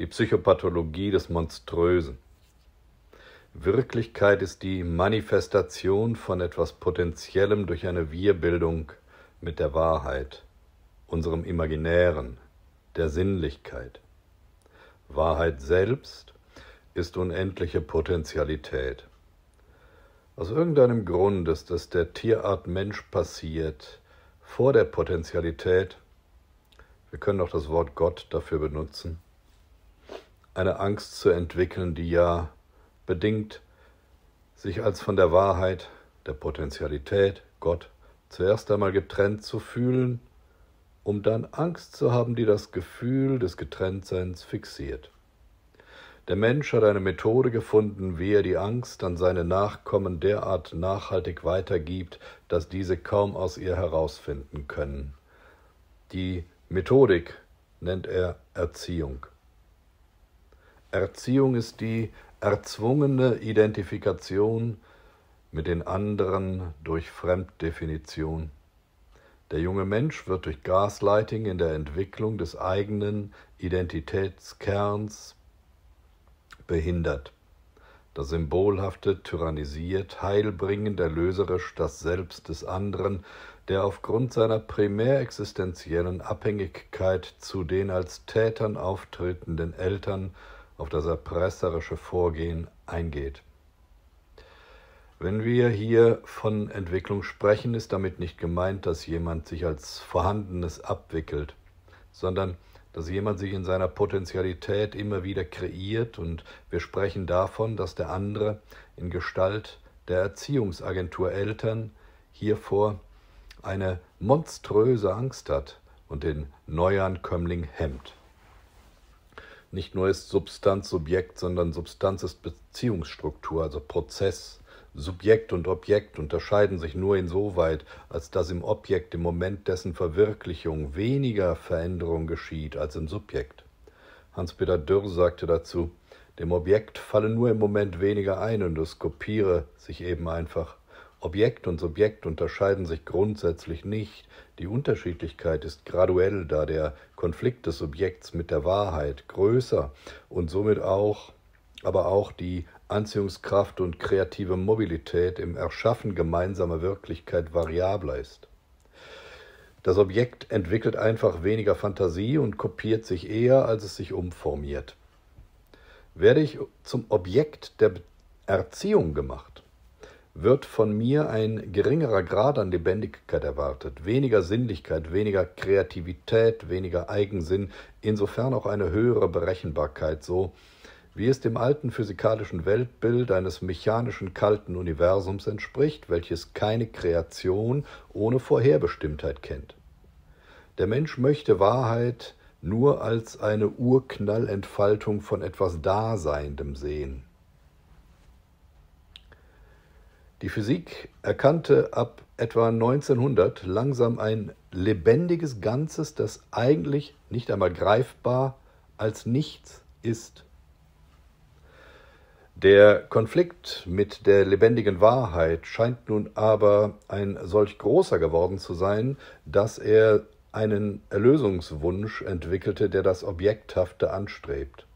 die Psychopathologie des Monströsen. Wirklichkeit ist die Manifestation von etwas Potenziellem durch eine Wirbildung mit der Wahrheit, unserem Imaginären, der Sinnlichkeit. Wahrheit selbst ist unendliche Potentialität. Aus irgendeinem Grund ist es der Tierart Mensch passiert, vor der Potentialität, wir können auch das Wort Gott dafür benutzen, eine Angst zu entwickeln, die ja bedingt sich als von der Wahrheit, der Potentialität, Gott zuerst einmal getrennt zu fühlen, um dann Angst zu haben, die das Gefühl des Getrenntseins fixiert. Der Mensch hat eine Methode gefunden, wie er die Angst an seine Nachkommen derart nachhaltig weitergibt, dass diese kaum aus ihr herausfinden können. Die Methodik nennt er Erziehung. Erziehung ist die erzwungene Identifikation mit den anderen durch Fremddefinition. Der junge Mensch wird durch Gaslighting in der Entwicklung des eigenen Identitätskerns behindert. Das Symbolhafte tyrannisiert heilbringend erlöserisch das Selbst des anderen, der aufgrund seiner primär existenziellen Abhängigkeit zu den als Tätern auftretenden Eltern auf das erpresserische Vorgehen eingeht. Wenn wir hier von Entwicklung sprechen, ist damit nicht gemeint, dass jemand sich als Vorhandenes abwickelt, sondern dass jemand sich in seiner Potentialität immer wieder kreiert und wir sprechen davon, dass der andere in Gestalt der Erziehungsagentur Eltern hiervor eine monströse Angst hat und den Neuankömmling hemmt. Nicht nur ist Substanz Subjekt, sondern Substanz ist Beziehungsstruktur, also Prozess. Subjekt und Objekt unterscheiden sich nur insoweit, als dass im Objekt im Moment dessen Verwirklichung weniger Veränderung geschieht als im Subjekt. Hans-Peter Dürr sagte dazu, dem Objekt falle nur im Moment weniger ein und es kopiere sich eben einfach. Objekt und Subjekt unterscheiden sich grundsätzlich nicht, die Unterschiedlichkeit ist graduell, da der Konflikt des Subjekts mit der Wahrheit größer und somit auch, aber auch die Anziehungskraft und kreative Mobilität im Erschaffen gemeinsamer Wirklichkeit variabler ist. Das Objekt entwickelt einfach weniger Fantasie und kopiert sich eher, als es sich umformiert. Werde ich zum Objekt der Erziehung gemacht, wird von mir ein geringerer Grad an Lebendigkeit erwartet, weniger Sinnlichkeit, weniger Kreativität, weniger Eigensinn, insofern auch eine höhere Berechenbarkeit, so wie es dem alten physikalischen Weltbild eines mechanischen kalten Universums entspricht, welches keine Kreation ohne Vorherbestimmtheit kennt. Der Mensch möchte Wahrheit nur als eine Urknallentfaltung von etwas Daseindem sehen die Physik erkannte ab etwa 1900 langsam ein lebendiges Ganzes, das eigentlich nicht einmal greifbar als nichts ist. Der Konflikt mit der lebendigen Wahrheit scheint nun aber ein solch großer geworden zu sein, dass er einen Erlösungswunsch entwickelte, der das Objekthafte anstrebt.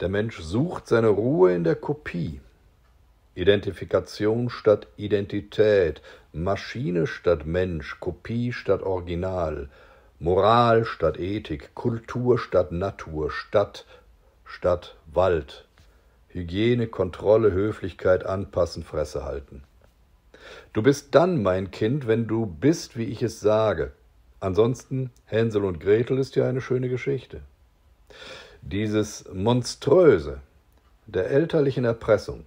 Der Mensch sucht seine Ruhe in der Kopie, Identifikation statt Identität, Maschine statt Mensch, Kopie statt Original, Moral statt Ethik, Kultur statt Natur, Stadt statt Wald, Hygiene, Kontrolle, Höflichkeit, Anpassen, Fresse halten. Du bist dann mein Kind, wenn du bist, wie ich es sage. Ansonsten Hänsel und Gretel ist ja eine schöne Geschichte. Dieses Monströse der elterlichen Erpressung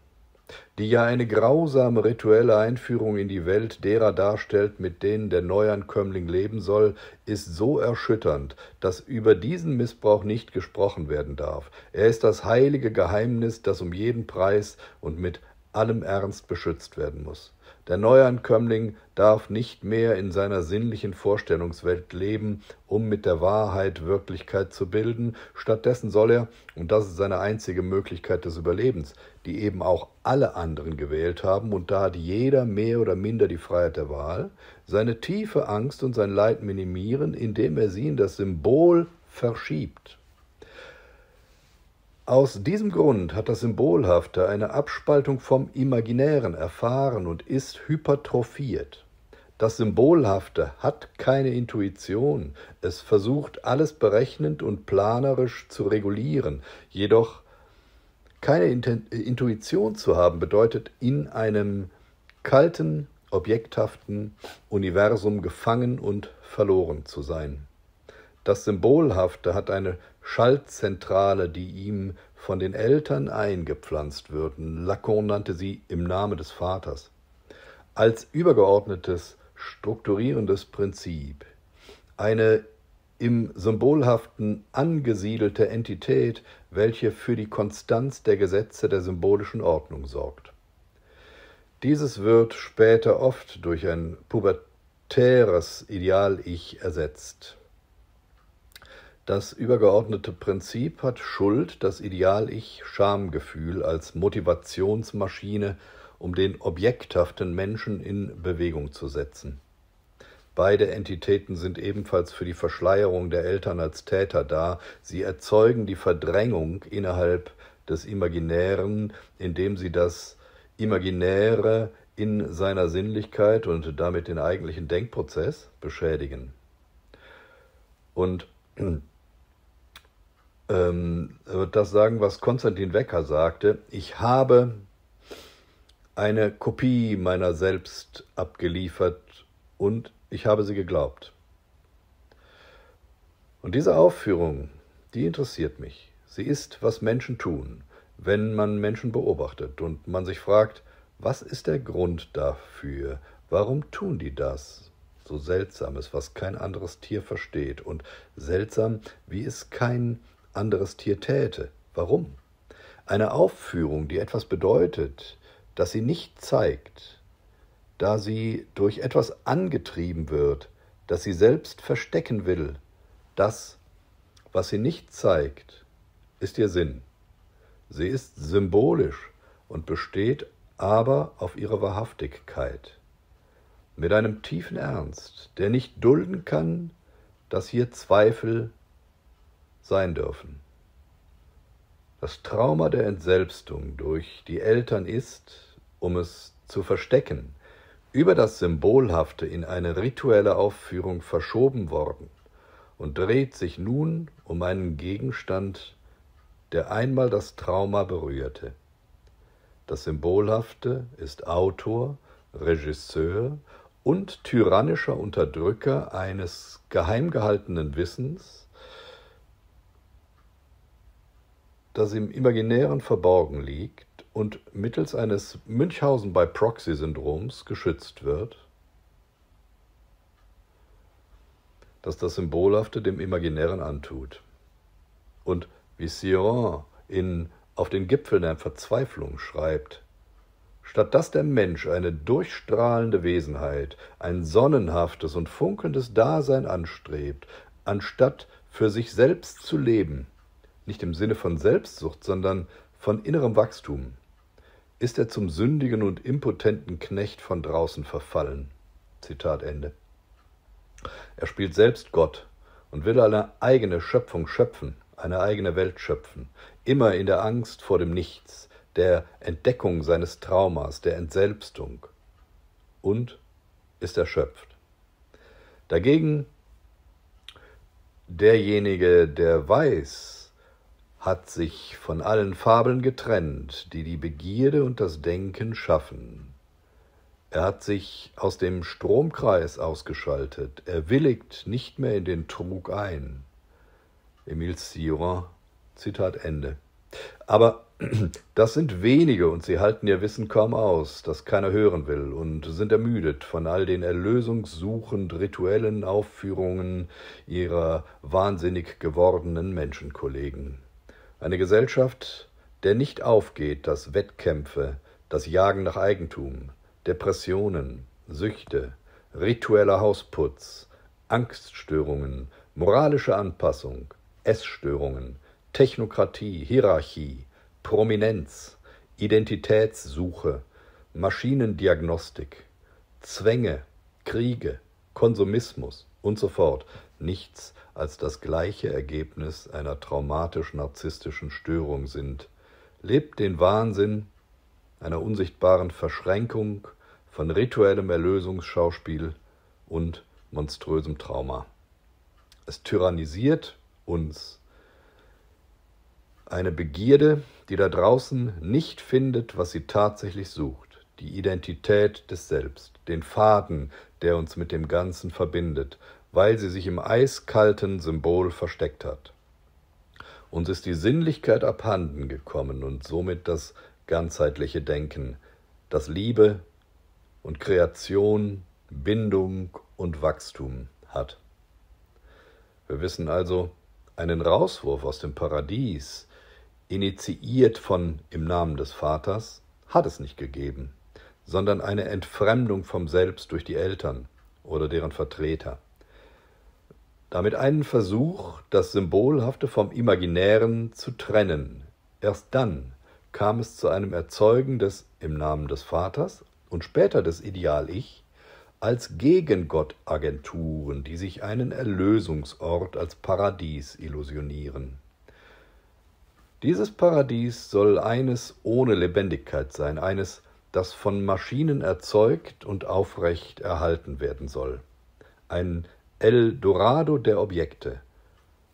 die ja eine grausame rituelle Einführung in die Welt derer darstellt, mit denen der Neuankömmling leben soll, ist so erschütternd, dass über diesen Missbrauch nicht gesprochen werden darf. Er ist das heilige Geheimnis, das um jeden Preis und mit allem Ernst beschützt werden muss. Der Neuankömmling darf nicht mehr in seiner sinnlichen Vorstellungswelt leben, um mit der Wahrheit Wirklichkeit zu bilden. Stattdessen soll er, und das ist seine einzige Möglichkeit des Überlebens, die eben auch alle anderen gewählt haben, und da hat jeder mehr oder minder die Freiheit der Wahl, seine tiefe Angst und sein Leid minimieren, indem er sie in das Symbol verschiebt. Aus diesem Grund hat das Symbolhafte eine Abspaltung vom Imaginären erfahren und ist hypertrophiert. Das Symbolhafte hat keine Intuition, es versucht alles berechnend und planerisch zu regulieren, jedoch keine Intuition zu haben bedeutet in einem kalten, objekthaften Universum gefangen und verloren zu sein. Das Symbolhafte hat eine Schaltzentrale, die ihm von den Eltern eingepflanzt würden. Lacan nannte sie im Namen des Vaters. Als übergeordnetes, strukturierendes Prinzip. Eine im Symbolhaften angesiedelte Entität, welche für die Konstanz der Gesetze der symbolischen Ordnung sorgt. Dieses wird später oft durch ein pubertäres Ideal-Ich ersetzt. Das übergeordnete Prinzip hat Schuld, das Ideal-Ich-Schamgefühl als Motivationsmaschine, um den objekthaften Menschen in Bewegung zu setzen. Beide Entitäten sind ebenfalls für die Verschleierung der Eltern als Täter da. Sie erzeugen die Verdrängung innerhalb des Imaginären, indem sie das Imaginäre in seiner Sinnlichkeit und damit den eigentlichen Denkprozess beschädigen. Und ähm, wird das sagen, was Konstantin Wecker sagte. Ich habe eine Kopie meiner selbst abgeliefert und ich habe sie geglaubt. Und diese Aufführung, die interessiert mich. Sie ist, was Menschen tun, wenn man Menschen beobachtet und man sich fragt, was ist der Grund dafür? Warum tun die das? So seltsames, was kein anderes Tier versteht und seltsam, wie es kein anderes Tier täte. Warum? Eine Aufführung, die etwas bedeutet, das sie nicht zeigt, da sie durch etwas angetrieben wird, das sie selbst verstecken will, das, was sie nicht zeigt, ist ihr Sinn. Sie ist symbolisch und besteht aber auf ihre Wahrhaftigkeit. Mit einem tiefen Ernst, der nicht dulden kann, dass hier Zweifel sein dürfen. Das Trauma der Entselbstung durch die Eltern ist, um es zu verstecken, über das Symbolhafte in eine rituelle Aufführung verschoben worden und dreht sich nun um einen Gegenstand, der einmal das Trauma berührte. Das Symbolhafte ist Autor, Regisseur und tyrannischer Unterdrücker eines geheim gehaltenen Wissens, das im Imaginären verborgen liegt und mittels eines Münchhausen by Proxy-Syndroms geschützt wird, das das Symbolhafte dem Imaginären antut. Und wie Sion in Auf den Gipfeln der Verzweiflung schreibt, statt dass der Mensch eine durchstrahlende Wesenheit, ein sonnenhaftes und funkelndes Dasein anstrebt, anstatt für sich selbst zu leben, nicht im Sinne von Selbstsucht, sondern von innerem Wachstum, ist er zum sündigen und impotenten Knecht von draußen verfallen. Zitat Ende. Er spielt selbst Gott und will eine eigene Schöpfung schöpfen, eine eigene Welt schöpfen, immer in der Angst vor dem Nichts, der Entdeckung seines Traumas, der Entselbstung. Und ist erschöpft. Dagegen derjenige, der weiß, hat sich von allen Fabeln getrennt, die die Begierde und das Denken schaffen. Er hat sich aus dem Stromkreis ausgeschaltet, er willigt nicht mehr in den Trug ein. Emile Cioran, Zitat Ende. Aber das sind wenige und sie halten ihr Wissen kaum aus, das keiner hören will, und sind ermüdet von all den erlösungssuchend rituellen Aufführungen ihrer wahnsinnig gewordenen Menschenkollegen. Eine Gesellschaft, der nicht aufgeht, dass Wettkämpfe, das Jagen nach Eigentum, Depressionen, Süchte, ritueller Hausputz, Angststörungen, moralische Anpassung, Essstörungen, Technokratie, Hierarchie, Prominenz, Identitätssuche, Maschinendiagnostik, Zwänge, Kriege, Konsumismus und so fort nichts als das gleiche Ergebnis einer traumatisch-narzisstischen Störung sind, lebt den Wahnsinn einer unsichtbaren Verschränkung von rituellem Erlösungsschauspiel und monströsem Trauma. Es tyrannisiert uns. Eine Begierde, die da draußen nicht findet, was sie tatsächlich sucht, die Identität des Selbst, den Faden, der uns mit dem Ganzen verbindet, weil sie sich im eiskalten Symbol versteckt hat. Uns ist die Sinnlichkeit abhanden gekommen und somit das ganzheitliche Denken, das Liebe und Kreation, Bindung und Wachstum hat. Wir wissen also, einen Rauswurf aus dem Paradies, initiiert von im Namen des Vaters, hat es nicht gegeben, sondern eine Entfremdung vom Selbst durch die Eltern oder deren Vertreter damit einen Versuch, das Symbolhafte vom Imaginären zu trennen. Erst dann kam es zu einem Erzeugen des im Namen des Vaters und später des Ideal-Ich als Gegengott-Agenturen, die sich einen Erlösungsort als Paradies illusionieren. Dieses Paradies soll eines ohne Lebendigkeit sein, eines, das von Maschinen erzeugt und aufrecht erhalten werden soll. Ein El Dorado der Objekte.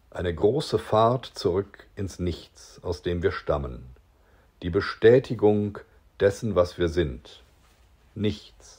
Eine große Fahrt zurück ins Nichts, aus dem wir stammen. Die Bestätigung dessen, was wir sind. Nichts.